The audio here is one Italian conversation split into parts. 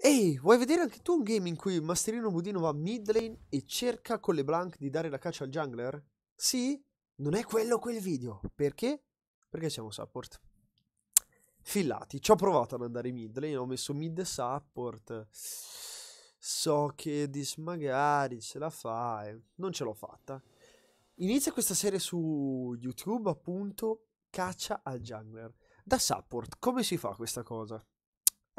Ehi, vuoi vedere anche tu un game in cui Masterino Budino va mid lane e cerca con le blank di dare la caccia al jungler? Sì? Non è quello quel video. Perché? Perché siamo support. Fillati, ci ho provato ad andare mid lane, ho messo mid support. So che dis magari ce la fai. Non ce l'ho fatta. Inizia questa serie su YouTube, appunto, caccia al jungler. Da support, come si fa questa cosa?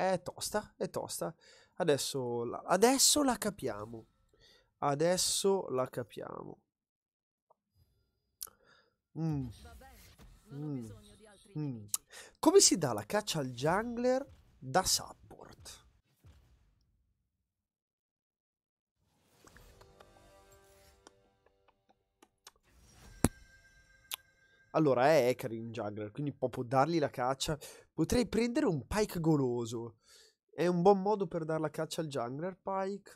È tosta, è tosta. Adesso la, adesso la capiamo. Adesso la capiamo. Mm. Mm. Mm. Come si dà la caccia al jungler da support? Allora è Ekari in jungler, quindi proprio dargli la caccia. Potrei prendere un pike goloso. È un buon modo per dare la caccia al jungler, Pike.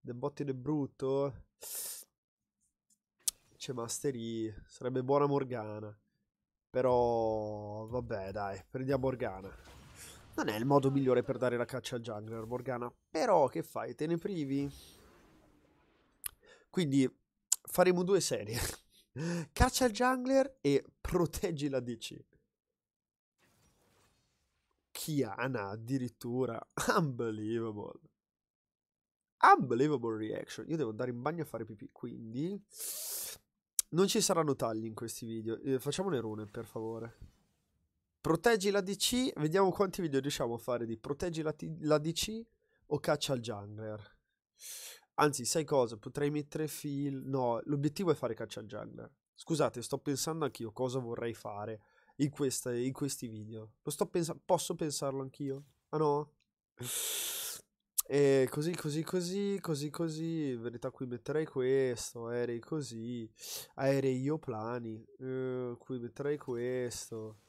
De botti del brutto. C'è Mastery. Sarebbe buona Morgana. Però, vabbè, dai, prendiamo Morgana. Non è il modo migliore per dare la caccia al jungler, Morgana. Però, che fai? Te ne privi? Quindi, faremo due serie. caccia al jungler e proteggi la DC. Kiana addirittura. Unbelievable. Unbelievable reaction. Io devo andare in bagno a fare pipì, quindi... Non ci saranno tagli in questi video. Eh, facciamo le rune, per favore. Proteggi la DC. Vediamo quanti video riusciamo a fare di proteggi la, la DC o caccia al jungler. Anzi, sai cosa? Potrei mettere fil... No, l'obiettivo è fare caccia al jungler. Scusate, sto pensando anch'io cosa vorrei fare in, questa, in questi video. Pens- posso pensarlo anch'io? Ah no? E così, così, così, così, così. In verità qui metterei questo. Aerei così. Aerei io plani. Uh, qui metterei questo.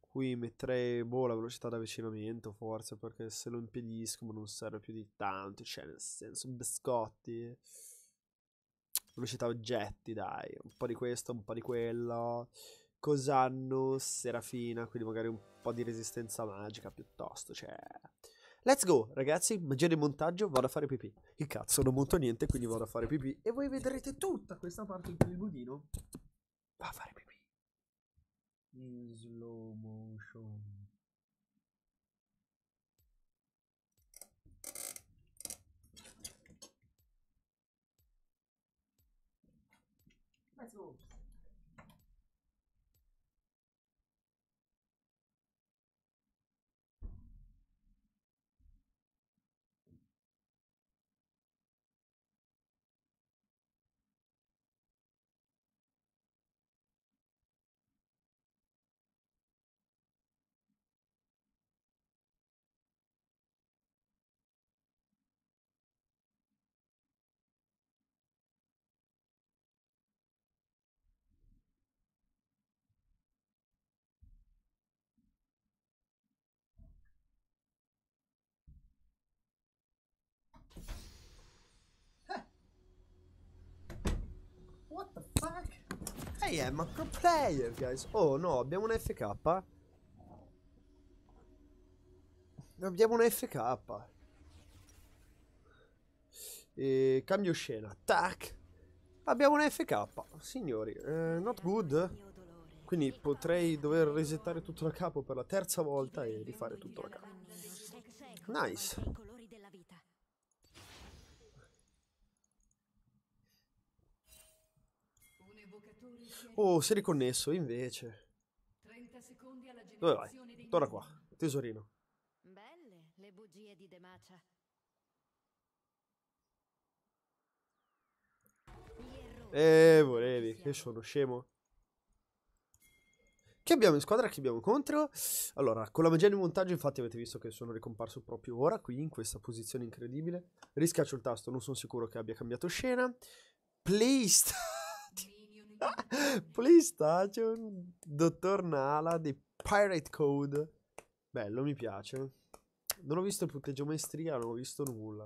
Qui metterei, boh, la velocità d'avvicinamento, forse, perché se lo impedisco ma non serve più di tanto. Cioè, nel senso, biscotti. Velocità oggetti, dai. Un po' di questo, un po' di quello. Cosanno, Serafina, quindi magari un po' di resistenza magica piuttosto, cioè... Let's go, ragazzi, magia del montaggio, vado a fare pipì. Che cazzo, non monto niente, quindi vado a fare pipì. E voi vedrete tutta questa parte in cui il budino va a fare pipì. In slow motion. I am a pro player, guys. Oh no, abbiamo un FK. Abbiamo un FK. E cambio scena. Tac. Abbiamo un FK. Signori, eh, not good. Quindi potrei dover resettare tutto da capo per la terza volta e rifare tutto da capo. Nice. Oh, si è riconnesso, invece. Dove vai? Torna qua, tesorino. Belle le bugie di Demacia. Eh, volevi, che sono scemo. Che abbiamo in squadra? Che abbiamo contro? Allora, con la magia di montaggio, infatti, avete visto che sono ricomparso proprio ora, qui, in questa posizione incredibile. Rischiaccio il tasto, non sono sicuro che abbia cambiato scena. Playstyle. PlayStation, Dottor Nala di Pirate Code. Bello, mi piace. Non ho visto il punteggio maestria, non ho visto nulla.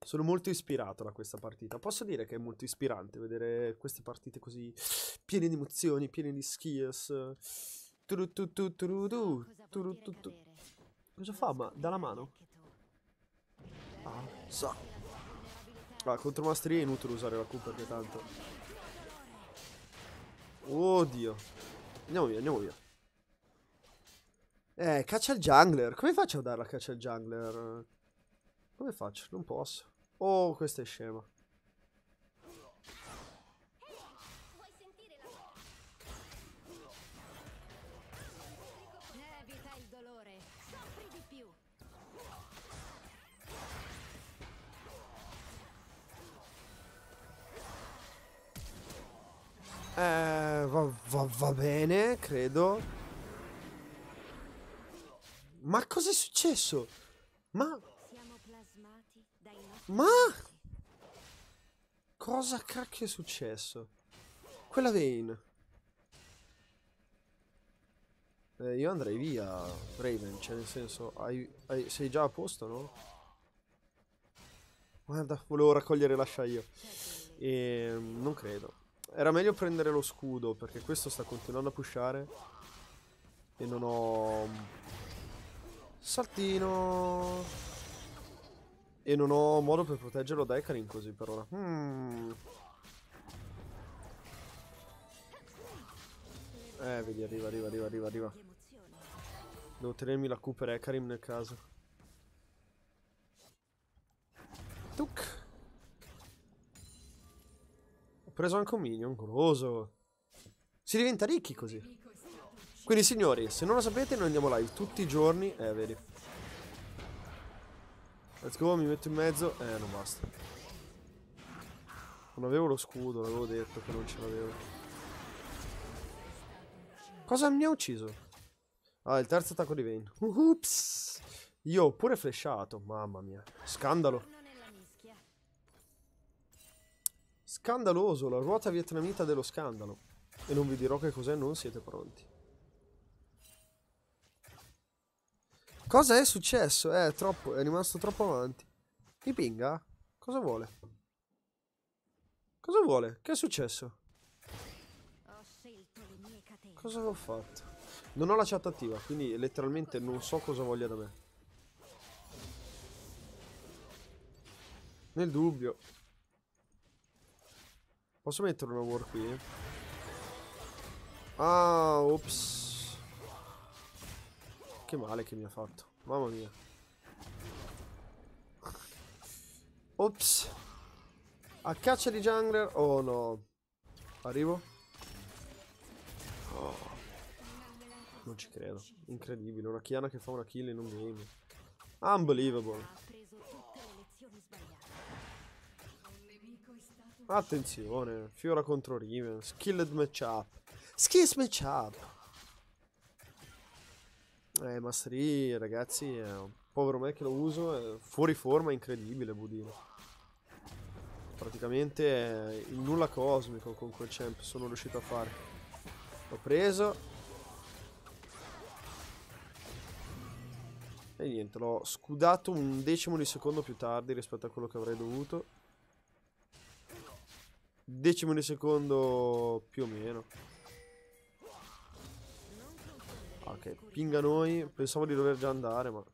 Sono molto ispirato da questa partita. Posso dire che è molto ispirante vedere queste partite così piene di emozioni, piene di skills. Cosa fa? Ma dà mano? Ah, So. Ah, contro Masteria è inutile usare la Q perché tanto Oddio. Andiamo via, andiamo via. Eh, caccia il jungler. Come faccio a darla a caccia il jungler? Come faccio? Non posso. Oh, questa è scema. Eh va, va, va bene, credo. Ma cosa è successo? Ma... Ma... Cosa cacchio è successo? Quella vein. Eh, io andrei via, Raven, cioè nel senso, hai, hai, sei già a posto, no? Guarda, volevo raccogliere la io. E ehm, non credo. Era meglio prendere lo scudo perché questo sta continuando a pushare. E non ho... Saltino! E non ho modo per proteggerlo da Ekarin così per ora. Hmm. Eh, vedi, arriva, arriva, arriva, arriva, arriva. Devo tenermi la Q per Ekarim nel caso. Tuk! preso anche un minion, goloso. Si diventa ricchi così. Quindi signori, se non lo sapete, noi andiamo live tutti i giorni. Eh, vedi. Let's go, mi metto in mezzo. Eh, non basta. Non avevo lo scudo, l'avevo detto che non ce l'avevo. Cosa mi ha ucciso? Ah, il terzo attacco di Vayne. Ups! Io ho pure flashato, mamma mia. Scandalo. Scandaloso, la ruota vietnamita dello scandalo. E non vi dirò che cos'è, non siete pronti. Cosa è successo? Eh, troppo, è rimasto troppo avanti. I pinga? Cosa vuole? Cosa vuole? Che è successo? Cosa ho fatto? Non ho la chat attiva, quindi letteralmente non so cosa voglia da me. Nel dubbio, Posso mettere una war qui? Ah, ops. Che male che mi ha fatto. Mamma mia. Ops. A caccia di jungler. Oh no. Arrivo. Oh. Non ci credo. Incredibile. Una Kiana che fa una kill in un game. Unbelievable. Attenzione, Fiora contro Riven, skilled matchup. Skills matchup. Eh, Master Yi, ragazzi, è un povero me che lo uso, è fuori forma incredibile, Budino. Praticamente è il nulla cosmico con quel champ sono riuscito a fare. L'ho preso. E niente, l'ho scudato un decimo di secondo più tardi rispetto a quello che avrei dovuto decimo di secondo più o meno. Ok, pinga noi. Pensavo di dover già andare, ma...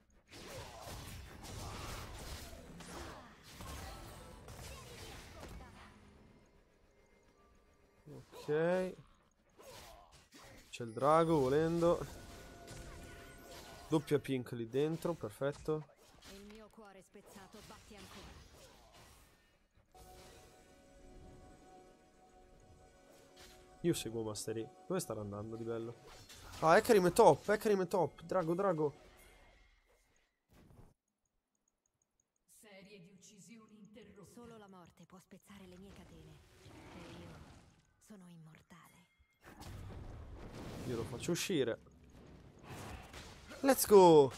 Ok. C'è il drago, volendo. Doppia pink lì dentro, perfetto. Io seguo Mastery. Dove stanno andando di bello? Ah, Ekarim è top, Ekarim è top. Drago, drago. Serie di uccisioni interrotte. Solo la morte può spezzare le mie catene. E io sono immortale. Io lo faccio uscire. Let's go!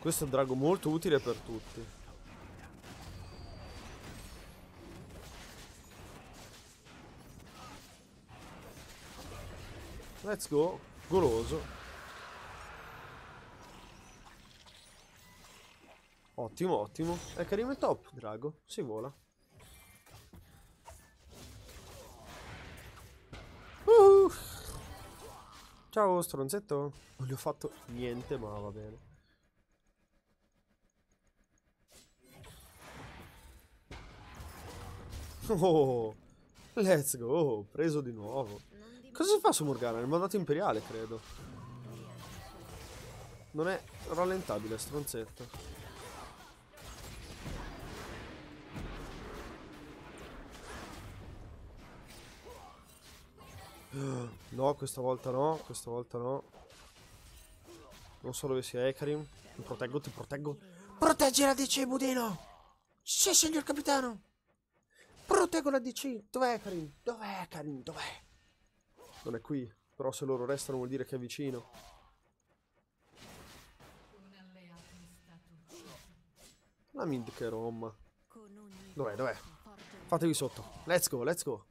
Questo è un drago molto utile per tutti. Let's go. Goloso. Ottimo, ottimo. È carino il top, drago. Si vola. Uh! Ciao, stronzetto. Non gli ho fatto niente, ma va bene. Oh, let's go, preso di nuovo. Cosa si fa su Morgana? Nel mandato imperiale, credo. Non è rallentabile, stronzetto. Eh, no, questa volta no, questa volta no. Non so dove sia Ekarim. Ti proteggo, ti proteggo. Proteggi la DC, Budino! Sì, signor capitano! Proteggo la DC! Dov'è Ekarim? Dov'è Ekarim? Dov'è? Non è qui. Però se loro restano vuol dire che è vicino. La mid che rom. Dov'è, dov'è? Fatevi sotto. Let's go, let's go.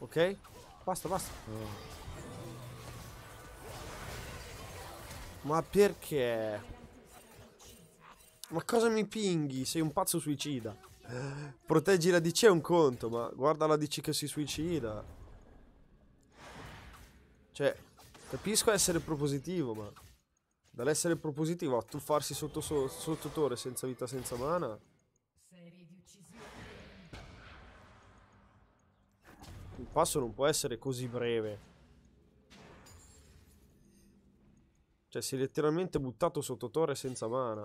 Ok? Basta, basta. Oh. Ma perché? Ma cosa mi pinghi? Sei un pazzo suicida. Proteggi la DC è un conto, ma guarda la DC che si suicida. Cioè, capisco essere propositivo, ma... Dall'essere propositivo a tuffarsi sotto, so sotto torre senza vita, senza mana... Il passo non può essere così breve. Cioè, si è letteralmente buttato sotto torre senza mana.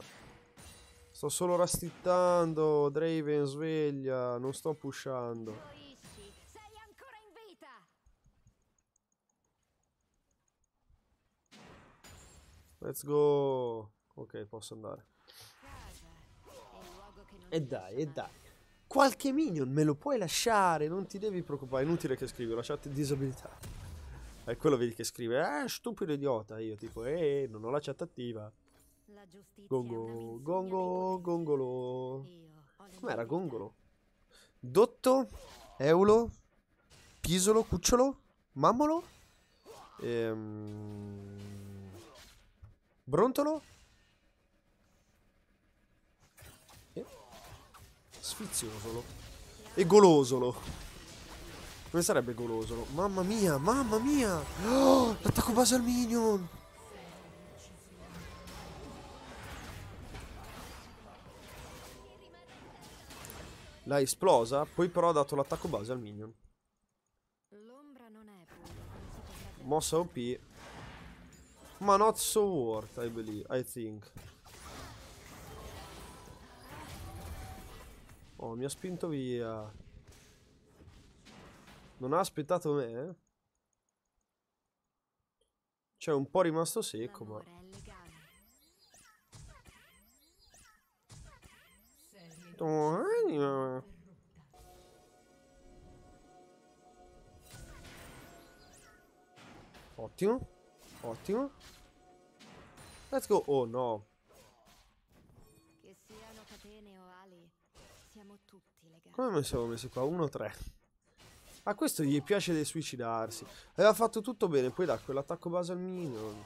Sto solo rastittando, Draven sveglia, non sto pushando. Let's go. Ok, posso andare. E dai, e dai. Qualche minion me lo puoi lasciare, non ti devi preoccupare, è inutile che scrivi, lasciate disabilità. E quello vedi che scrive, eh, stupido idiota. Io tipo, eh, non ho la chat attiva. Gongo, gongo, gongolo. Com'era gongolo? Dotto, Eulo, Pisolo, Cucciolo, Mammolo, ehm, Brontolo. Eh, sfiziosolo. E golosolo. Come sarebbe goloso? Mamma mia, mamma mia! Oh, l'attacco base al minion! L'ha esplosa, poi però ha dato l'attacco base al minion. Mossa OP. Ma not so worth, I believe, I think. Oh, mi ha spinto via. Non ha aspettato me, eh? Cioè, un po' rimasto secco, ma... Oh, anima. Ottimo. Ottimo. Let's go. Oh no. Come mi sono messo qua? 1-3. A questo gli piace di suicidarsi. Aveva fatto tutto bene, poi da quell'attacco base al minion.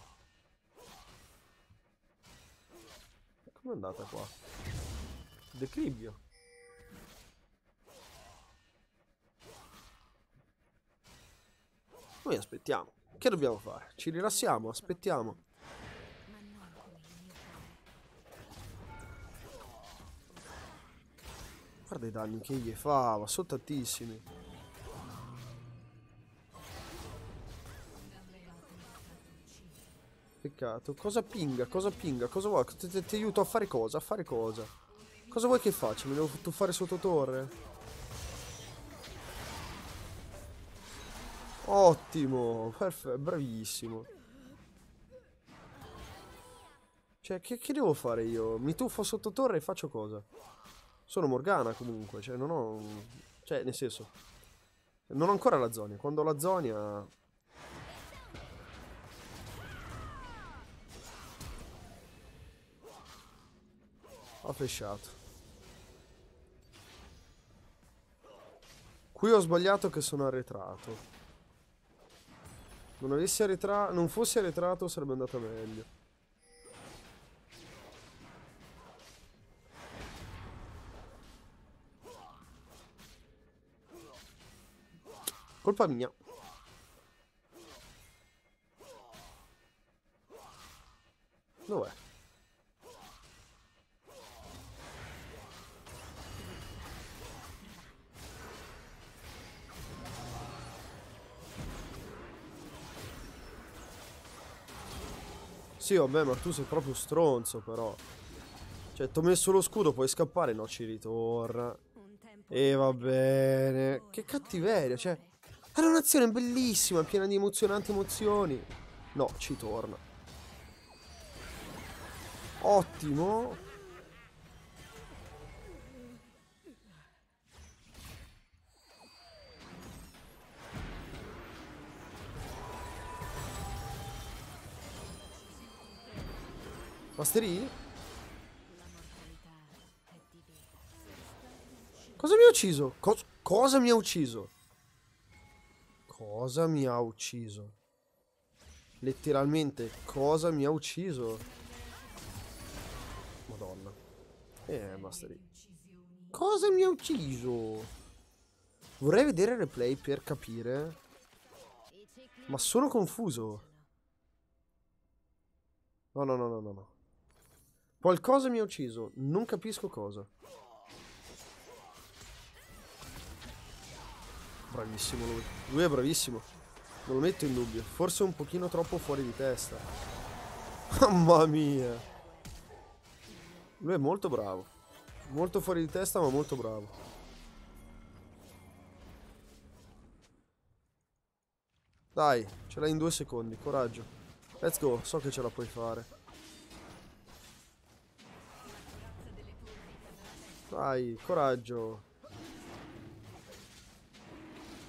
Come è andata qua? Decribbio. Noi aspettiamo. Che dobbiamo fare? Ci rilassiamo, aspettiamo. Guarda i danni che gli fa, ma sono tantissimi. cercato. Cosa pinga? Cosa pinga? Cosa vuoi? Ti, ti, ti aiuto a fare cosa? A fare cosa? Cosa vuoi che faccia? Mi devo tuffare sotto torre? Ottimo, perfetto, bravissimo. Cioè, che, che, devo fare io? Mi tuffo sotto torre e faccio cosa? Sono Morgana comunque, cioè non ho... Cioè, nel senso... Non ho ancora la zonia. Quando ho la zonia... Ho flashato. Qui ho sbagliato che sono arretrato. Non avessi arretrato, non fossi arretrato sarebbe andata meglio. Colpa mia. Dov'è? Sì, vabbè, ma tu sei proprio stronzo, però. Cioè, ti ho messo lo scudo, puoi scappare? No, ci ritorna. E va bene. Che cattiveria, cioè. Era un'azione bellissima, piena di emozionanti emozioni. No, ci torna. Ottimo. Mastery? Cosa mi ha ucciso? Cos cosa mi ha ucciso? Cosa mi ha ucciso? Letteralmente, cosa mi ha ucciso? Madonna. Eh, Mastery. Cosa mi ha ucciso? Vorrei vedere il replay per capire. Ma sono confuso. No, no, no, no, no. Qualcosa mi ha ucciso, non capisco cosa. Bravissimo lui. Lui è bravissimo. Non lo metto in dubbio. Forse un pochino troppo fuori di testa. Mamma mia. Lui è molto bravo. Molto fuori di testa, ma molto bravo. Dai, ce l'hai in due secondi, coraggio. Let's go, so che ce la puoi fare. Dai, coraggio.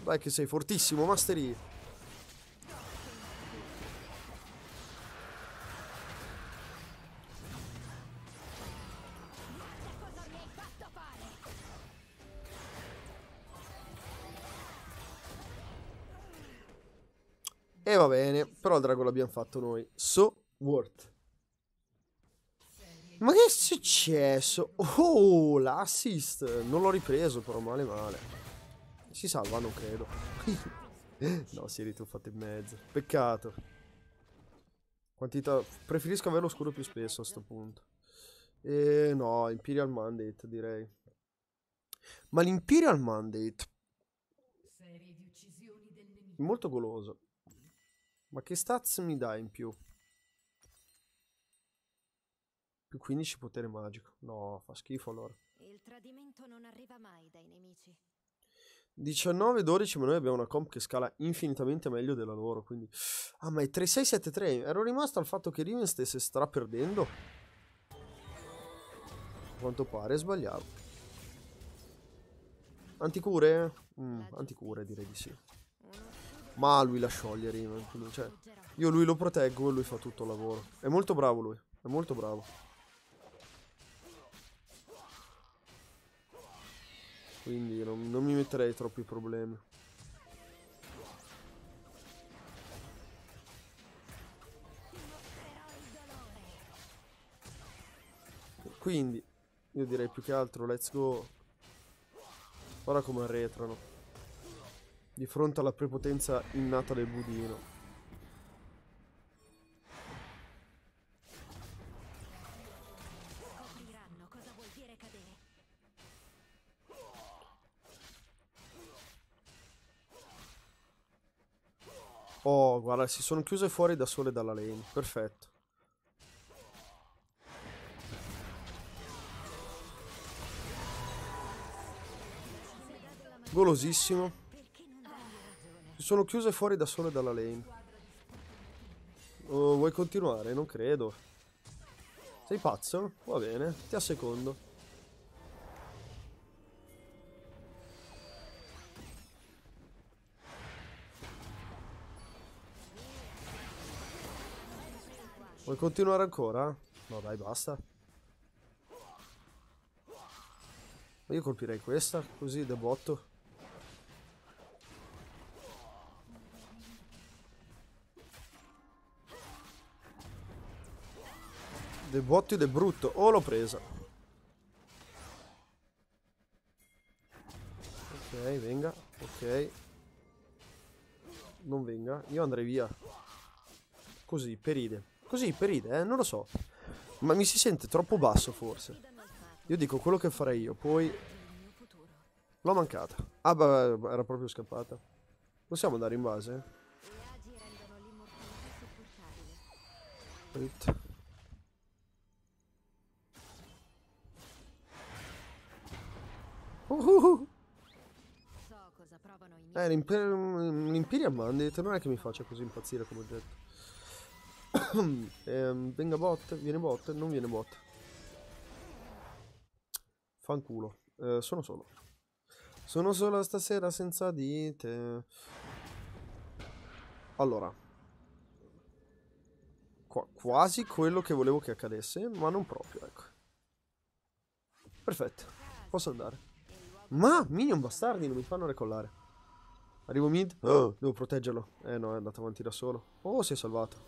Dai che sei fortissimo, Mastery. E va bene, però il drago l'abbiamo fatto noi. So, worth. Ma che è successo? Oh, l'assist. Non l'ho ripreso, però male male. Si salva, non credo. no, si è rituffato in mezzo. Peccato. Quantità... Preferisco averlo scuro più spesso a sto punto. Eh, no, Imperial Mandate, direi. Ma l'Imperial Mandate... Molto goloso. Ma che stats mi dà in più? Più 15 potere magico. No, fa schifo allora. Il tradimento non arriva mai dai nemici. 19 12, ma noi abbiamo una comp che scala infinitamente meglio della loro, quindi... Ah, ma è 3673. Ero rimasto al fatto che Riven stesse straperdendo. A quanto pare sbagliavo. Anticure? Mm, anticure direi di sì. Ma lui la scioglie Riven, cioè... Io lui lo proteggo e lui fa tutto il lavoro. È molto bravo lui, è molto bravo. Quindi non, non mi metterei troppi problemi. Quindi, io direi più che altro, let's go. Guarda come arretrano. Di fronte alla prepotenza innata del budino. Oh, guarda, si sono chiuse fuori da sole dalla lane. Perfetto. Golosissimo. Si sono chiuse fuori da sole dalla lane. Oh, vuoi continuare? Non credo. Sei pazzo? Va bene, ti assecondo. Vuoi continuare ancora? No dai, basta. Io colpirei questa, così, debotto. Debotto ed è brutto. Oh, l'ho presa. Ok, venga. Ok. Non venga. Io andrei via. Così, per idea. Così, per idea, eh? non lo so. Ma mi si sente troppo basso, forse. Io dico quello che farei io, poi... L'ho mancata. Ah, beh, era proprio scappata. Possiamo andare in base? Wait. Uhuhu. Eh, l'Imperial Mandate non è che mi faccia così impazzire come ho detto. ehm, venga bot, viene bot, non viene bot. Fanculo. Eh, sono solo. Sono solo stasera senza dite. Allora. Qua, quasi quello che volevo che accadesse, ma non proprio, ecco. Perfetto. Posso andare. Ma, minion bastardi, non mi fanno recollare. Arrivo mid. Oh, devo proteggerlo. Eh no, è andato avanti da solo. Oh, si è salvato.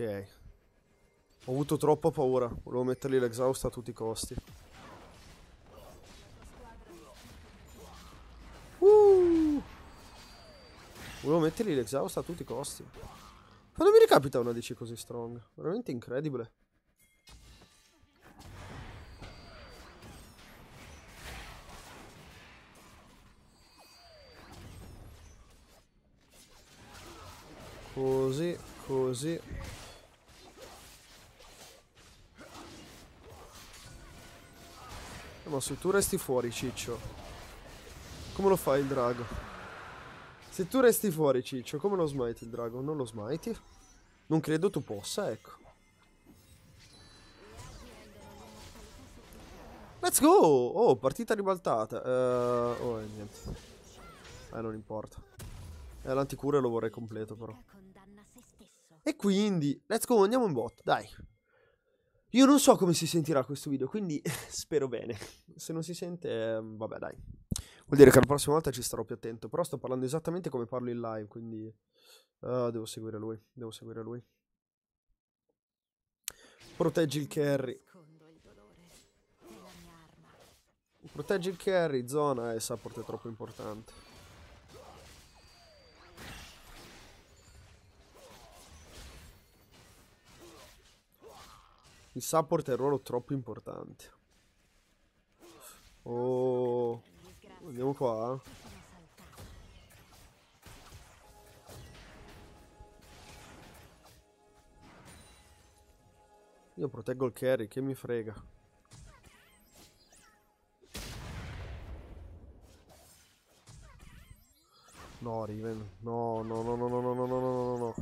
Ok. Ho avuto troppa paura. Volevo mettergli l'exhaust a tutti i costi. Uh! Volevo mettergli l'exhaust a tutti i costi. Ma non mi ricapita una DC così strong. Veramente incredibile. Così, così. Ma se tu resti fuori ciccio Come lo fai il drago? Se tu resti fuori ciccio Come lo smite il drago? Non lo smiti? Non credo tu possa ecco Let's go! Oh partita ribaltata uh, Oh eh, niente Eh non importa Eh l'anticura lo vorrei completo però E quindi Let's go andiamo in bot Dai io non so come si sentirà questo video, quindi spero bene. Se non si sente, mm, vabbè dai. Vuol dire che la prossima volta ci starò più attento. Però sto parlando esattamente come parlo in live, quindi... Uh, devo seguire lui, devo seguire lui. Proteggi il carry. Proteggi il carry, zona e eh, support è troppo importante. Il support è un ruolo troppo importante. Oh, andiamo qua. Io proteggo il carry, che mi frega. No, Riven. No, no, no, no, no, no, no, no, no, no.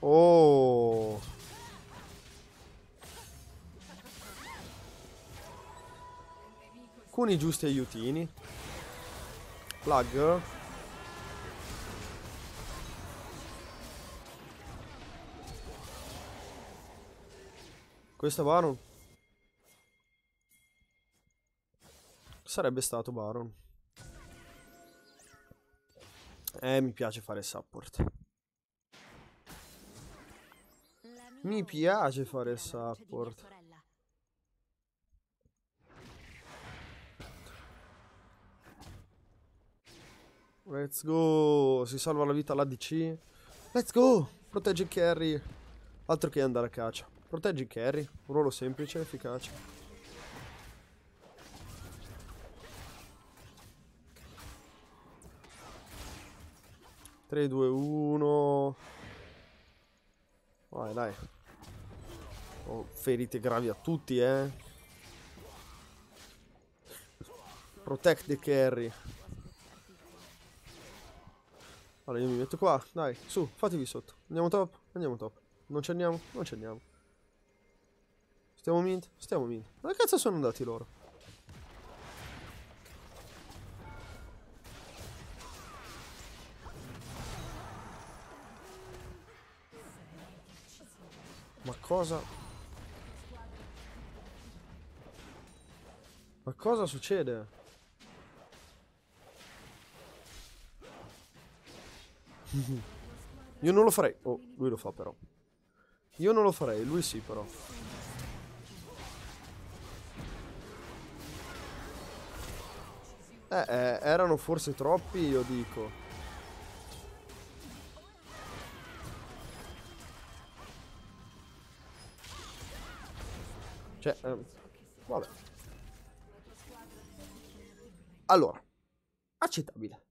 Oh. Con i giusti aiutini. Plugger. Questo è Baron? Sarebbe stato Baron. Eh, mi piace fare support. Mi piace fare support. Let's go. Si salva la vita l'ADC. Let's go. Proteggi carry. Altro che andare a caccia. Proteggi carry. Un ruolo semplice e efficace. Tre, due, uno. Vai, dai. Ho oh, ferite gravi a tutti, eh. Protect the carry. Allora io mi metto qua, dai, su, fatevi sotto. Andiamo top, andiamo top. Non ci andiamo, non ci andiamo. Stiamo mint, stiamo mint. Ma che cazzo sono andati loro? Qualcosa... Ma cosa succede? Io non lo farei. Oh, lui lo fa però. Io non lo farei, lui sì però. Eh, eh, erano forse troppi, io dico. Cioè, ehm, vabbè. Allora, accettabile.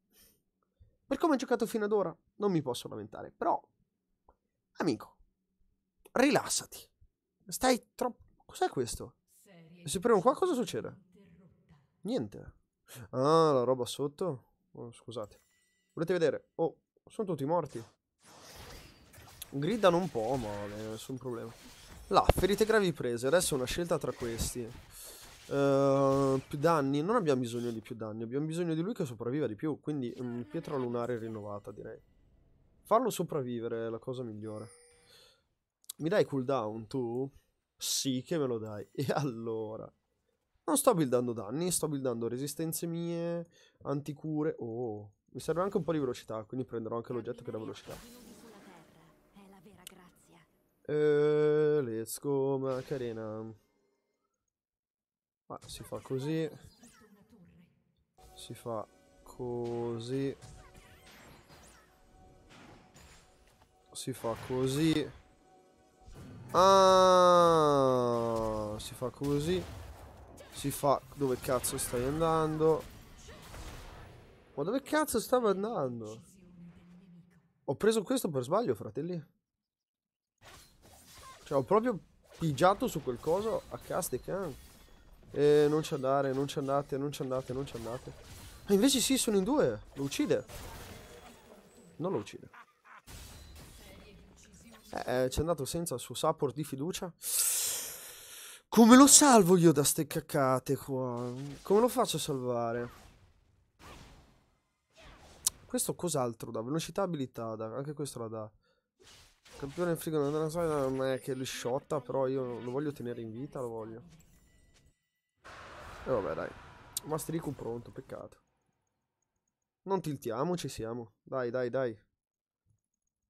Per come ho giocato fino ad ora, non mi posso lamentare, però... Amico, rilassati. Stai troppo... Cos'è questo? Se premo qua cosa succede? Niente. Ah, la roba sotto. Oh, scusate. Volete vedere? Oh, sono tutti morti. Gridano un po', ma nessun problema. Là, ferite gravi prese, adesso è una scelta tra questi. Uh, più danni, non abbiamo bisogno di più danni, abbiamo bisogno di lui che sopravviva di più, quindi um, pietra lunare rinnovata direi. Farlo sopravvivere è la cosa migliore. Mi dai cooldown tu? Sì che me lo dai. E allora? Non sto buildando danni, sto buildando resistenze mie, anticure. Oh, mi serve anche un po' di velocità, quindi prenderò anche l'oggetto che dà velocità. Eh, let's go Macarena. Ma ah, si fa così. Si fa così. Si fa così. Ah, si fa così. Si fa dove cazzo stai andando? Ma dove cazzo stavo andando? Ho preso questo per sbaglio, fratelli. Cioè, ho proprio pigiato su quel coso a caste can. E non c'è andare, non c'è andate, non c'è andate, non c'è andate. Ma ah, invece sì, sono in due. Lo uccide. Non lo uccide. Eh, eh c'è andato senza il suo support di fiducia. Come lo salvo io da ste caccate qua? Come lo faccio a salvare? Questo cos'altro dà? Velocità abilità dà. Anche questo la dà. Campione in frigo non so, non è che lo sciotta, però io lo voglio tenere in vita, lo voglio. E vabbè dai. Mastrico pronto, peccato. Non tiltiamo, ci siamo. Dai, dai, dai.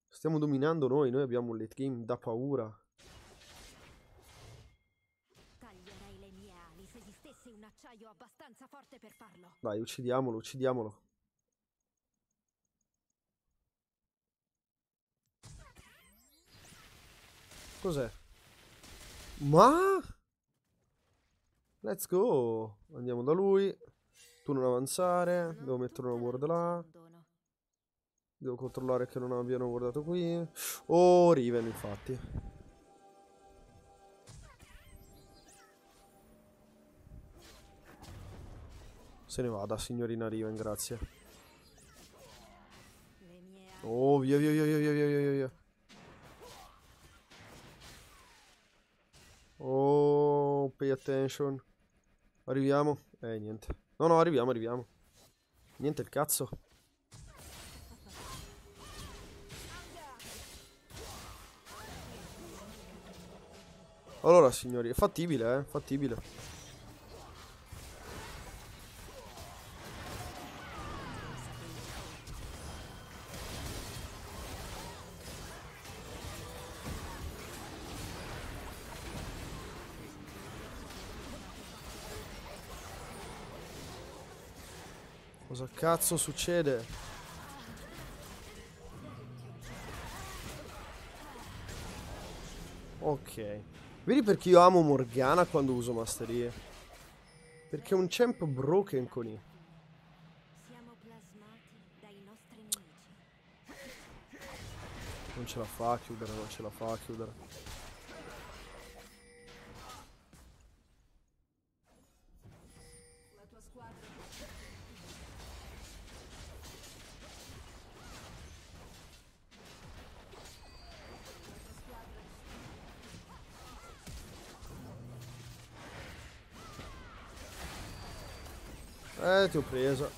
Stiamo dominando noi, noi abbiamo un late game da paura. Dai, uccidiamolo, uccidiamolo. Cos'è? Ma? Let's go! Andiamo da lui. Tu non avanzare. Devo mettere una ward là. Devo controllare che non abbiano guardato qui. Oh, Riven, infatti. Se ne vada, signorina Riven, grazie. Oh, via, via, via, via, via, via, via. Oh, pay attention. Arriviamo? Eh, niente. No, no, arriviamo, arriviamo. Niente il cazzo. Allora, signori, è fattibile, eh? Fattibile. cazzo succede? Ok. Vedi perché io amo Morgana quando uso Masterie? Perché è un champ broken con i. Non ce la fa a chiudere, non ce la fa a chiudere. ti ho preso.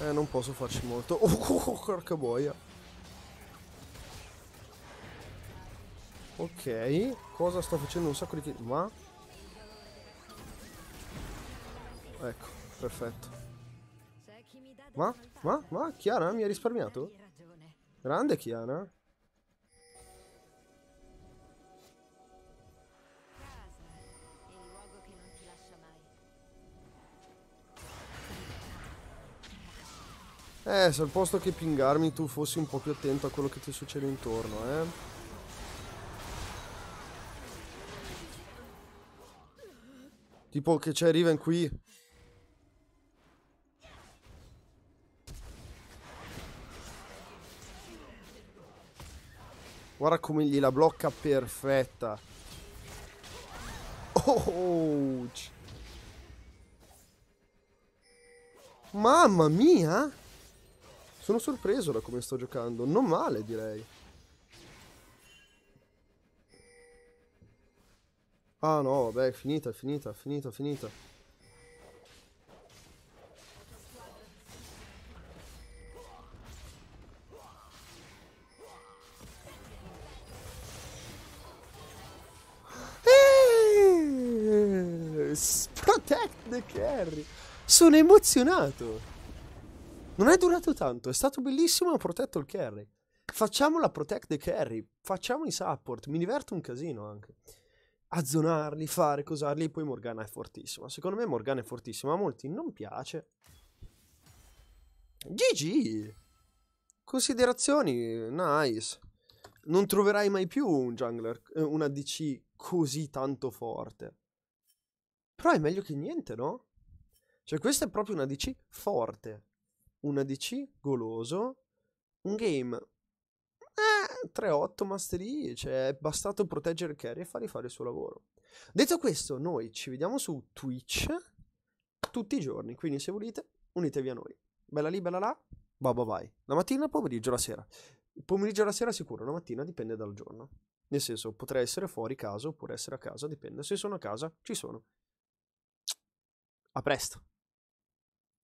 Eh, non posso farci molto. Oh, oh, oh porca boia. Ok, cosa sto facendo? Un sacco di kill. Ma... Ecco, perfetto. Ma, ma, ma, Chiara mi ha risparmiato? Grande Chiara. Eh, se al posto che pingarmi tu fossi un po' più attento a quello che ti succede intorno, eh. Tipo che c'è Riven qui. Guarda come gliela blocca perfetta. Oh! Mamma mia! Sono sorpreso da come sto giocando, non male direi. Ah no, beh, è finita, è finita, è finita, è finita. Eh, protect the carry. Sono emozionato. Non è durato tanto, è stato bellissimo, ha protetto il carry. Facciamola protect the carry, facciamo i support, mi diverto un casino anche. Azzonarli, fare, cosarli, poi Morgana è fortissima. Secondo me Morgana è fortissima, a molti non piace. GG! Considerazioni, nice. Non troverai mai più un jungler, eh, una DC così tanto forte. Però è meglio che niente, no? Cioè questa è proprio una DC forte un ADC goloso, un game eh, 3-8 Mastery, cioè è bastato proteggere il carry e fargli fare il suo lavoro. Detto questo, noi ci vediamo su Twitch tutti i giorni, quindi se volete unitevi a noi. Bella lì, bella là, bye bye bye. La mattina, il pomeriggio, la sera. Il pomeriggio, la sera sicuro, la mattina dipende dal giorno. Nel senso, potrei essere fuori casa oppure essere a casa, dipende. Se sono a casa, ci sono. A presto.